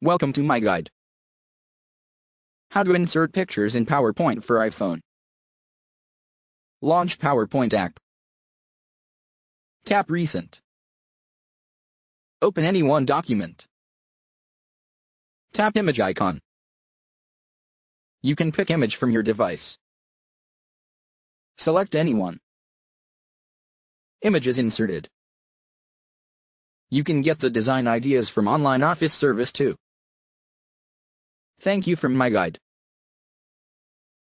Welcome to my guide. How to insert pictures in PowerPoint for iPhone. Launch PowerPoint app. Tap Recent. Open any one document. Tap Image icon. You can pick image from your device. Select any one. Image is inserted. You can get the design ideas from online office service too. Thank you from my guide.